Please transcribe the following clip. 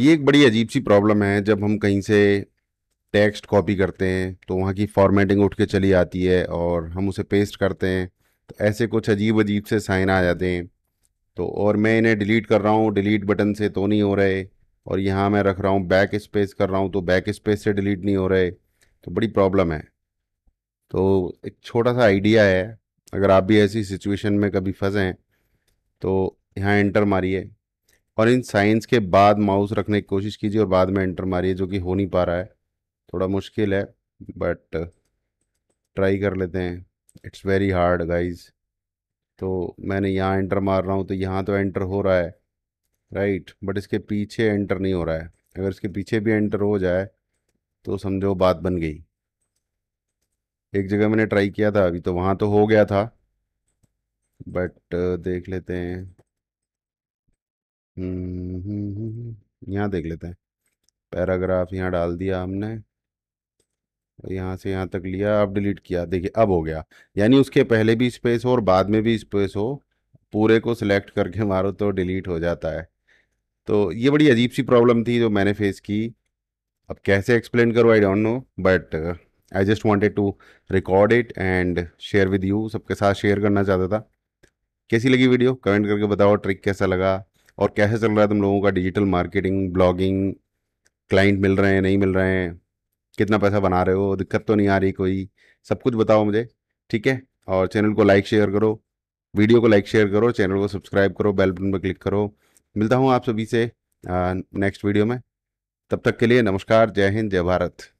ये एक बड़ी अजीब सी प्रॉब्लम है जब हम कहीं से टेक्स्ट कॉपी करते हैं तो वहाँ की फॉर्मेटिंग उठ के चली आती है और हम उसे पेस्ट करते हैं तो ऐसे कुछ अजीब अजीब से साइन आ जाते हैं तो और मैं इन्हें डिलीट कर रहा हूँ डिलीट बटन से तो नहीं हो रहे और यहाँ मैं रख रहा हूँ बैक स्पेस कर रहा हूँ तो बैक स्पेस से डिलीट नहीं हो रहे तो बड़ी प्रॉब्लम है तो एक छोटा सा आइडिया है अगर आप भी ऐसी सिचुएशन में कभी फंसे हैं तो यहाँ एंटर मारिए और इन साइंस के बाद माउस रखने की कोशिश कीजिए और बाद में एंटर मारिए जो कि हो नहीं पा रहा है थोड़ा मुश्किल है बट ट्राई कर लेते हैं इट्स वेरी हार्ड गाइज तो मैंने यहाँ एंटर मार रहा हूँ तो यहाँ तो एंटर हो रहा है राइट right, बट इसके पीछे एंटर नहीं हो रहा है अगर इसके पीछे भी एंटर हो जाए तो समझो बात बन गई एक जगह मैंने ट्राई किया था अभी तो वहाँ तो हो गया था बट देख लेते हैं हम्म, हम्म, हम्म, यहाँ देख लेते हैं पैराग्राफ यहाँ डाल दिया हमने यहाँ से यहाँ तक लिया अब डिलीट किया देखिए अब हो गया यानी उसके पहले भी स्पेस हो और बाद में भी स्पेस हो पूरे को सिलेक्ट करके मारो तो डिलीट हो जाता है तो ये बड़ी अजीब सी प्रॉब्लम थी जो मैंने फेस की अब कैसे एक्सप्लेन करूँ I don't know but I just wanted to record it and share with you सबके साथ शेयर करना चाहता था कैसी लगी वीडियो कमेंट करके बताओ ट्रिक कैसा लगा और कैसे चल रहा है तुम लोगों का डिजिटल मार्केटिंग ब्लॉगिंग क्लाइंट मिल रहे हैं नहीं मिल रहे हैं कितना पैसा बना रहे हो दिक्कत तो नहीं आ रही कोई सब कुछ बताओ मुझे ठीक है और चैनल को लाइक शेयर करो वीडियो को लाइक शेयर करो चैनल को सब्सक्राइब करो बेल बटन पर क्लिक करो मिलता हूँ आप सभी से नेक्स्ट वीडियो में तब तक के लिए नमस्कार जय हिंद जय भारत